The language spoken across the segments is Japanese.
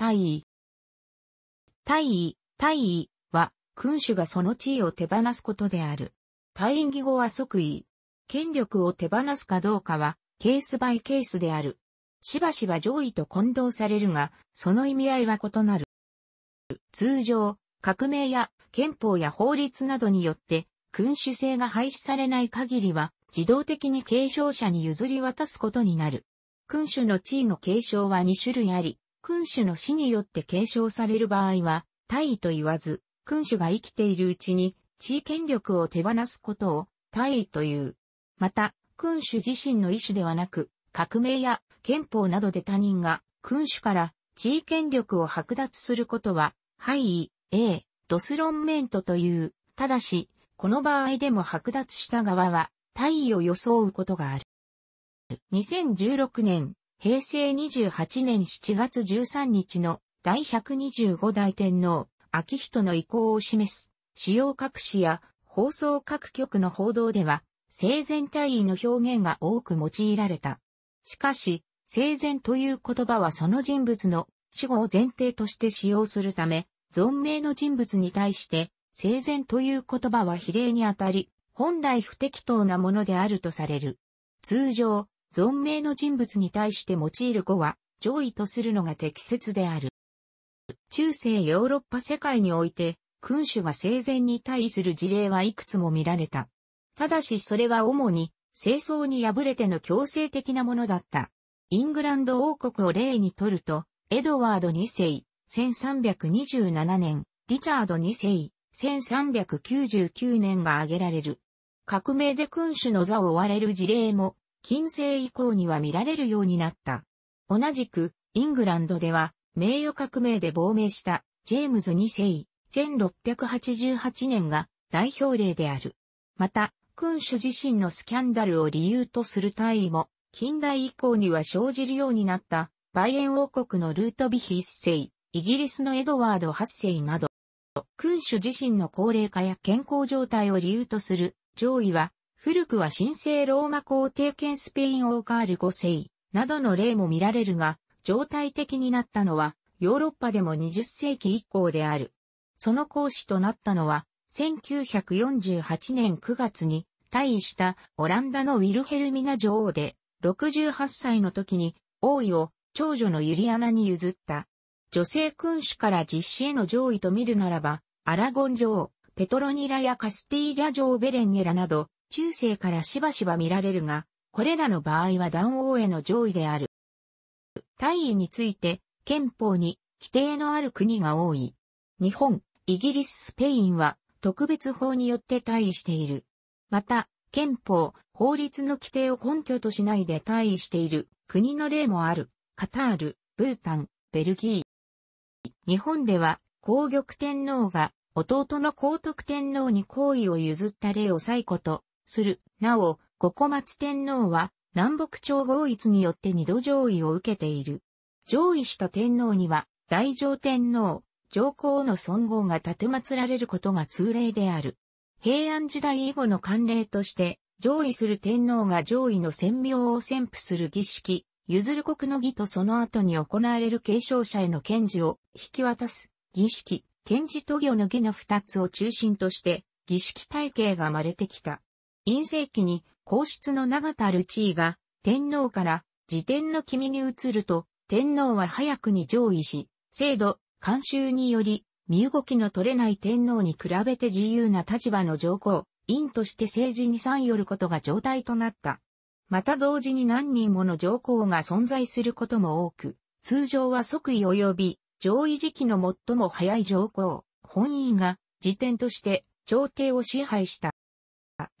大尉。大尉、大尉は、君主がその地位を手放すことである。退院義語は即位。権力を手放すかどうかは、ケースバイケースである。しばしば上位と混同されるが、その意味合いは異なる。通常、革命や憲法や法律などによって、君主制が廃止されない限りは、自動的に継承者に譲り渡すことになる。君主の地位の継承は2種類あり、君主の死によって継承される場合は、大位と言わず、君主が生きているうちに、地位権力を手放すことを、大位という。また、君主自身の意思ではなく、革命や憲法などで他人が、君主から地位権力を剥奪することは、廃位、A、ドスロンメントという、ただし、この場合でも剥奪した側は、大位を装うことがある。2016年、平成28年7月13日の第125代天皇、秋人の意向を示す、主要各紙や放送各局の報道では、生前退位の表現が多く用いられた。しかし、生前という言葉はその人物の死後を前提として使用するため、存命の人物に対して、生前という言葉は比例にあたり、本来不適当なものであるとされる。通常、存命の人物に対して用いる語は、上位とするのが適切である。中世ヨーロッパ世界において、君主が生前に対する事例はいくつも見られた。ただしそれは主に、清掃に敗れての強制的なものだった。イングランド王国を例にとると、エドワード2世、1327年、リチャード2世、1399年が挙げられる。革命で君主の座を追われる事例も近世以降には見られるようになった。同じく、イングランドでは、名誉革命で亡命した、ジェームズ2世、1688年が代表例である。また、君主自身のスキャンダルを理由とする大位も、近代以降には生じるようになった、バイエン王国のルートビヒ1世、イギリスのエドワード8世など、君主自身の高齢化や健康状態を理由とする上位は古くは神聖ローマ皇帝兼スペイン王カール5世などの例も見られるが、状態的になったのはヨーロッパでも20世紀以降である。その講師となったのは、1948年9月に退位したオランダのウィルヘルミナ女王で、68歳の時に王位を長女のユリアナに譲った。女性君主から実施への上位と見るならば、アラゴン女王、ペトロニラやカスティーラ女王ベレンゲラなど、中世からしばしば見られるが、これらの場合は断王への上位である。大位について、憲法に規定のある国が多い。日本、イギリス、スペインは特別法によって大位している。また、憲法、法律の規定を根拠としないで大位している国の例もある。カタール、ブータン、ベルギー。日本では、皇玉天皇が弟の皇徳天皇に皇位を譲った例を最古とする。なお、五小松天皇は南北朝合一によって二度上位を受けている。上位した天皇には、大上天皇、上皇の尊号が立て祀られることが通例である。平安時代以後の慣例として、上位する天皇が上位の選名を宣布する儀式、譲る国の儀とその後に行われる継承者への検事を引き渡す儀式、検事と行の儀の二つを中心として、儀式体系が生まれてきた。陰性期に皇室の長たる地位が天皇から自天の君に移ると、天皇は早くに上位し、制度、慣習により、身動きの取れない天皇に比べて自由な立場の上皇、院として政治に参与ることが状態となった。また同時に何人もの上皇が存在することも多く、通常は即位及び、上位時期の最も早い上皇、本院が、自点として、朝廷を支配した。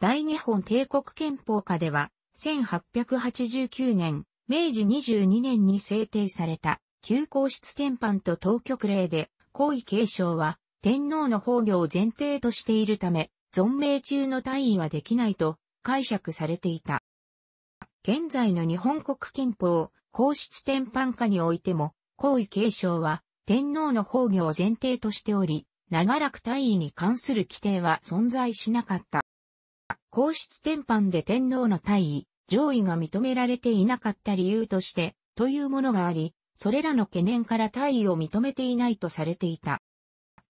大日本帝国憲法下では、1889年、明治22年に制定された、旧皇室典範と当局令で、皇位継承は、天皇の崩御を前提としているため、存命中の退位はできないと解釈されていた。現在の日本国憲法、皇室典範下においても、皇位継承は、天皇の崩御を前提としており、長らく退位に関する規定は存在しなかった。皇室典範で天皇の退位、上位が認められていなかった理由として、というものがあり、それらの懸念から退位を認めていないとされていた。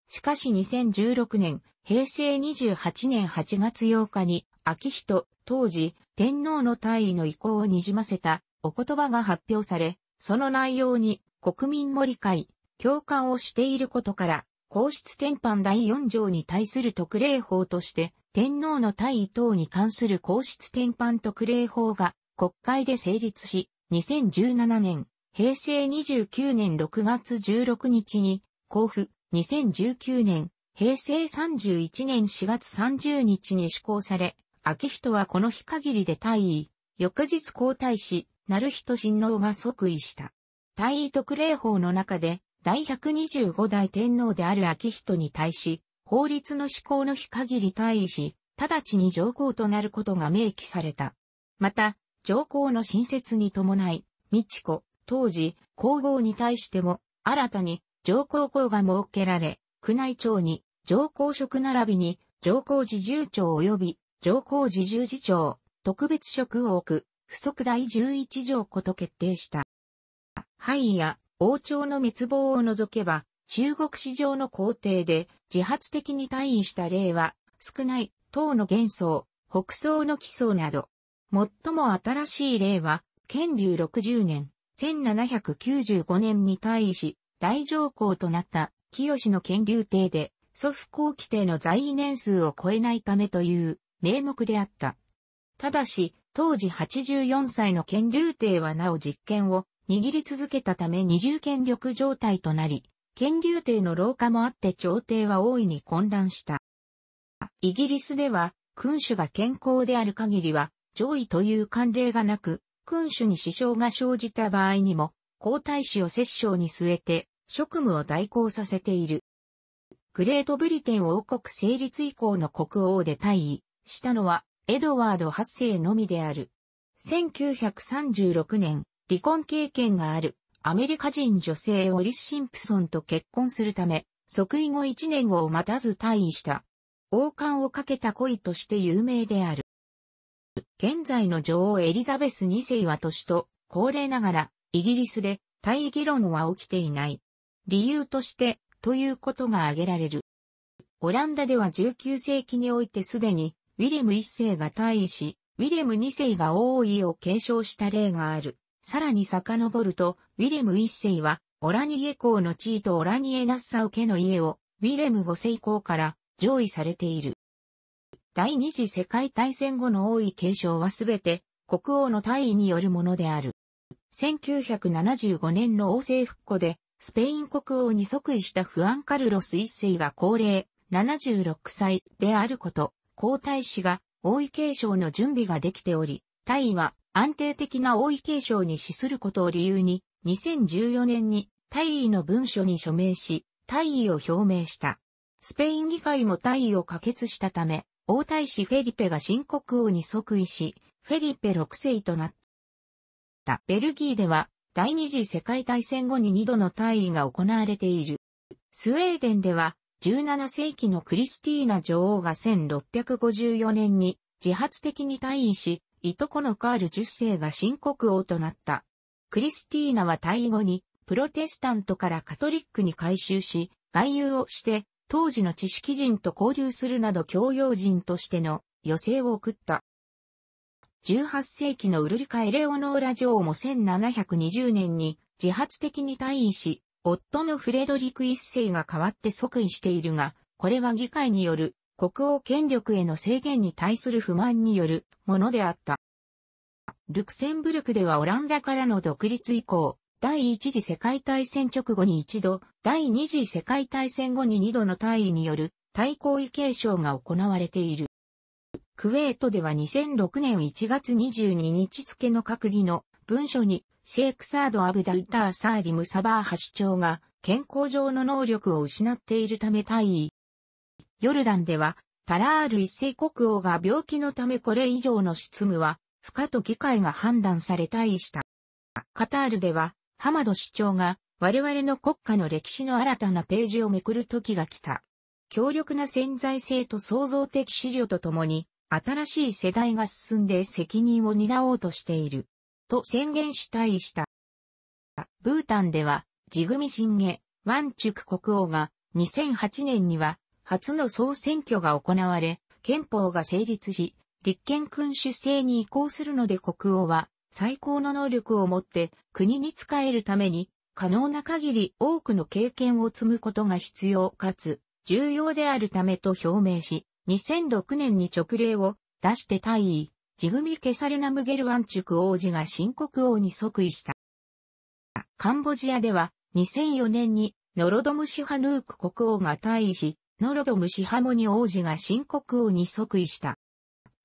しかし2016年、平成28年8月8日に、秋人、当時、天皇の退位の意向をにじませた、お言葉が発表され、その内容に、国民も理解、共感をしていることから、皇室典範第4条に対する特例法として、天皇の退位等に関する皇室転換特例法が国会で成立し、2017年、平成29年6月16日に、交付、2019年、平成31年4月30日に施行され、昭仁はこの日限りで退位、翌日交代し、成人親王が即位した。退位特例法の中で、第125代天皇である昭仁に対し、法律の施行の日限り退位し、直ちに上皇となることが明記された。また、上皇の新設に伴い、美智子、当時、皇后に対しても、新たに上皇后が設けられ、宮内庁に上皇職並びに上皇侍従長及び上皇侍従次長、特別職を置く、不足第11条こと決定した。範囲や王朝の滅亡を除けば、中国史上の皇帝で自発的に退位した例は少ない、唐の元宗、北宋の基礎など。最も新しい例は、建隆60年、1795年に退位し、大上皇となった清の建隆帝で、祖父皇帝帝の在位年数を超えないためという名目であった。ただし、当時84歳の建隆帝はなお実権を握り続けたため二重権力状態となり、権竜帝の老化もあって朝廷は大いに混乱した。イギリスでは、君主が健康である限りは、上位という慣例がなく、君主に支障が生じた場合にも、皇太子を摂政に据えて、職務を代行させている。グレートブリテン王国成立以降の国王で退位したのは、エドワード8世のみである。1936年、離婚経験があるアメリカ人女性オリス・シンプソンと結婚するため、即位後1年を待たず退位した。王冠をかけた恋として有名である。現在の女王エリザベス2世は年と高齢ながら、イギリスで退位議論は起きていない。理由として、ということが挙げられる。オランダでは19世紀においてすでに、ウィレム1世が退位し、ウィレム2世が王位を継承した例がある。さらに遡ると、ウィレム一世は、オラニエ公の地位とオラニエナッサウ家の家を、ウィレム五世公から上位されている。第二次世界大戦後の王位継承はすべて、国王の退位によるものである。1975年の王政復古で、スペイン国王に即位したフアン・カルロス一世が高齢、76歳であること、皇太子が王位継承の準備ができており、退位は安定的な王位継承に資することを理由に、2014年に大尉の文書に署名し、大尉を表明した。スペイン議会も大尉を可決したため、王太子フェリペが新国王に即位し、フェリペ6世となった。ベルギーでは、第二次世界大戦後に2度の大尉が行われている。スウェーデンでは、17世紀のクリスティーナ女王が1654年に自発的に退位し、いとこのカール10世が新国王となった。クリスティーナは退位後に、プロテスタントからカトリックに改修し、外遊をして、当時の知識人と交流するなど教養人としての余生を送った。18世紀のウルリカ・エレオノーラ女王も1720年に自発的に退位し、夫のフレドリク一世が代わって即位しているが、これは議会による国王権力への制限に対する不満によるものであった。ルクセンブルクではオランダからの独立以降、第一次世界大戦直後に一度、第二次世界大戦後に二度の大位による対抗位継承が行われている。クウェートでは2006年1月22日付の閣議の文書にシェイクサード・アブダルター・サーリム・サバーハ首長が健康上の能力を失っているため退位ヨルダンでは、タラール一世国王が病気のためこれ以上の執務は、不可と議会が判断され退位した。カタールでは、ハマド首長が、我々の国家の歴史の新たなページをめくる時が来た。強力な潜在性と創造的資料とともに、新しい世代が進んで責任を担おうとしている。と宣言し退位した。ブータンでは、ジグミシンゲ、ワンチュク国王が2008年には初の総選挙が行われ、憲法が成立し、立憲君主制に移行するので国王は最高の能力を持って国に仕えるために可能な限り多くの経験を積むことが必要かつ重要であるためと表明し、2006年に直令を出して退位、ジグミ・ケサルナムゲルワンチュク王子が新国王に即位した。カンボジアでは2004年にノロドムシハヌーク国王が退位し、ノロドムシハモニ王子が新国王に即位した。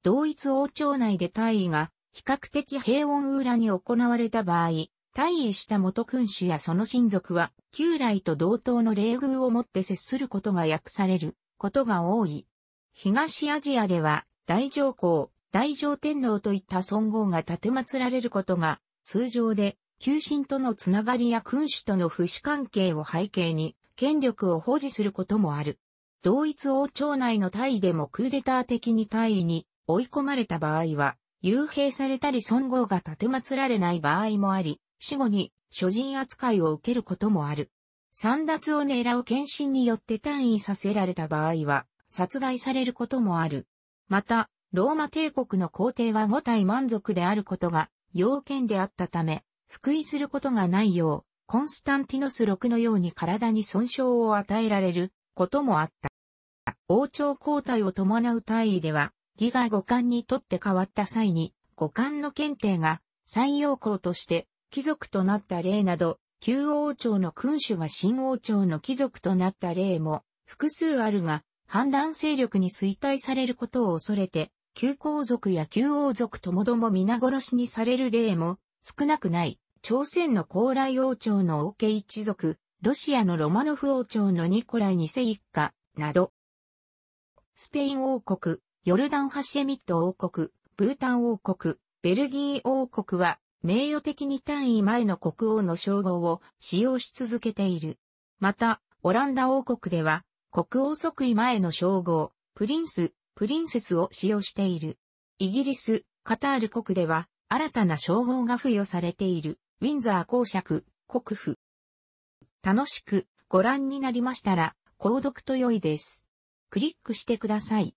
同一王朝内で退位が比較的平穏裏に行われた場合、退位した元君主やその親族は、旧来と同等の礼遇をもって接することが訳されることが多い。東アジアでは、大上皇、大上天皇といった尊号が建て祀られることが通常で、旧神とのつながりや君主との不死関係を背景に、権力を保持することもある。同一王朝内の大位でもクーデター的に大位に追い込まれた場合は、幽閉されたり尊号が立て祀られない場合もあり、死後に諸人扱いを受けることもある。三奪を狙う献身によって単位させられた場合は、殺害されることもある。また、ローマ帝国の皇帝は五体満足であることが要件であったため、福位することがないよう、コンスタンティノス6のように体に損傷を与えられることもあった。王朝交代を伴う大位では、義が五冠にとって変わった際に、五冠の検定が採用校として貴族となった例など、旧王朝の君主が新王朝の貴族となった例も複数あるが、反乱勢力に衰退されることを恐れて、旧皇族や旧王族ともども皆殺しにされる例も少なくない。朝鮮の高麗王朝の王家一族、ロシアのロマノフ王朝のニコライ二世一家など、スペイン王国、ヨルダンハシェミット王国、ブータン王国、ベルギー王国は、名誉的に単位前の国王の称号を使用し続けている。また、オランダ王国では、国王即位前の称号、プリンス、プリンセスを使用している。イギリス、カタール国では、新たな称号が付与されている、ウィンザー公爵、国府。楽しくご覧になりましたら、購読と良いです。クリックしてください。